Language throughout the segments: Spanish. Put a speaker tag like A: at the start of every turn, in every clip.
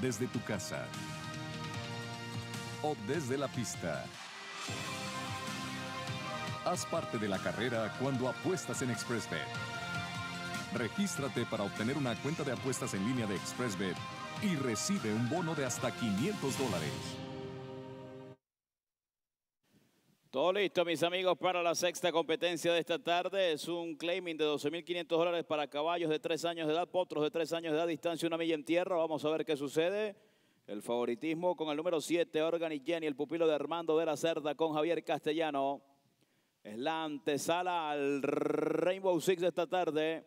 A: desde tu casa o desde la pista. Haz parte de la carrera cuando apuestas en ExpressBet. Regístrate para obtener una cuenta de apuestas en línea de ExpressBet y recibe un bono de hasta 500 dólares.
B: Todo listo, mis amigos, para la sexta competencia de esta tarde. Es un claiming de 12.500 dólares para caballos de 3 años de edad, potros de 3 años de edad, distancia una milla en tierra. Vamos a ver qué sucede. El favoritismo con el número 7, Organ y Jenny, el pupilo de Armando de la Cerda con Javier Castellano. Es la antesala al Rainbow Six de esta tarde.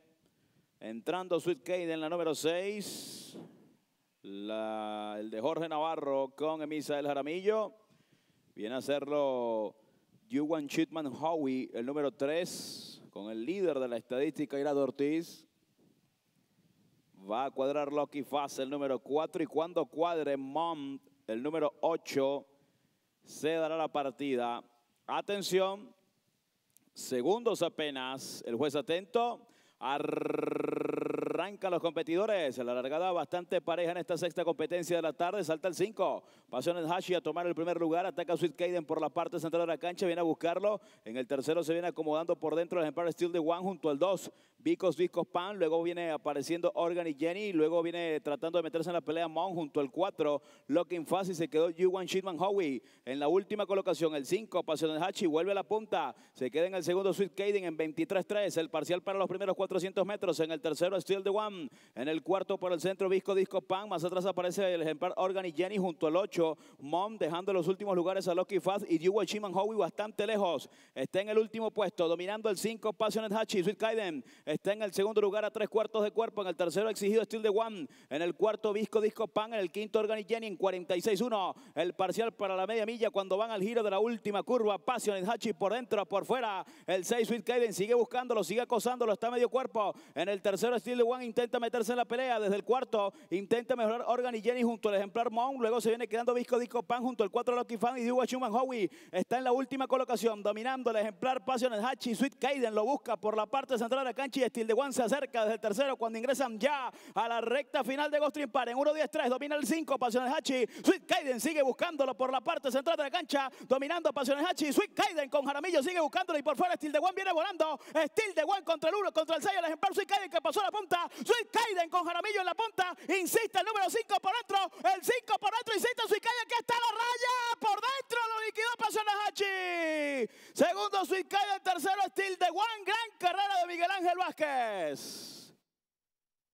B: Entrando Sweet Cade en la número 6. el de Jorge Navarro con Emisa del Jaramillo. Viene a hacerlo Juan Chitman Howie, el número 3, con el líder de la estadística, Irado Ortiz. Va a cuadrar Lucky Faz, el número 4, y cuando cuadre Mont, el número 8, se dará la partida. Atención, segundos apenas, el juez atento. Arrancan los competidores. La largada bastante pareja en esta sexta competencia de la tarde. Salta el 5. pasiones Hachi Hashi a tomar el primer lugar. Ataca Sweet Caden por la parte central de la cancha. Viene a buscarlo. En el tercero se viene acomodando por dentro el Empire Steel de One junto al 2. Vicos, Vicos, Pan. Luego viene apareciendo Organ y Jenny. Luego viene tratando de meterse en la pelea Mon junto al 4. Locking Fast y se quedó Yuan Shitman Howie. En la última colocación, el 5. pasiones Hachi Hashi. Vuelve a la punta. Se queda en el segundo Sweet Caden en 23-3. El parcial para los primeros 400 metros. En el tercero Steel One. En el cuarto por el centro, Visco Disco Pan. Más atrás aparece el ejemplar Organ y Jenny junto al 8. Mom dejando los últimos lugares a Lucky Fast y Yuwa Shiman Howie bastante lejos. Está en el último puesto, dominando el 5, Passionate Hachi. Sweet Kaiden está en el segundo lugar a tres cuartos de cuerpo. En el tercero, exigido Steel the One. En el cuarto, Visco Disco Pan. En el quinto, Organ y Jenny en 46-1. El parcial para la media milla cuando van al giro de la última curva. Passionate Hachi por dentro, por fuera. El 6, Sweet Kaiden sigue buscándolo, sigue acosándolo. Está medio cuerpo. En el tercero, Steel de One intenta meterse en la pelea. Desde el cuarto intenta mejorar Organ y Jenny junto al ejemplar Mon Luego se viene quedando Visco Disco Pan junto al 4 Lucky Fan y Dewey Schumann Howie. Está en la última colocación, dominando el ejemplar Pasiones Hachi. Sweet Kaiden lo busca por la parte central de la cancha y Steel de One se acerca desde el tercero cuando ingresan ya a la recta final de Ghost Par. En 1-10-3 domina el 5 Pasiones Hachi. Sweet Kaiden sigue buscándolo por la parte central de la cancha, dominando Passionate Hachi. Sweet Kaiden con Jaramillo sigue buscándolo y por fuera Steel de viene volando. Steel de One contra el 1, contra el 6, el ejemplar Sweet Kaiden que pasó la punta punta. con Jaramillo en la punta. Insiste el número 5 por dentro. El 5 por dentro. Insiste Kaiden que está la raya. Por dentro lo liquidó hachi, Segundo Kaiden, Tercero Steel de Juan. Gran carrera de Miguel Ángel Vázquez.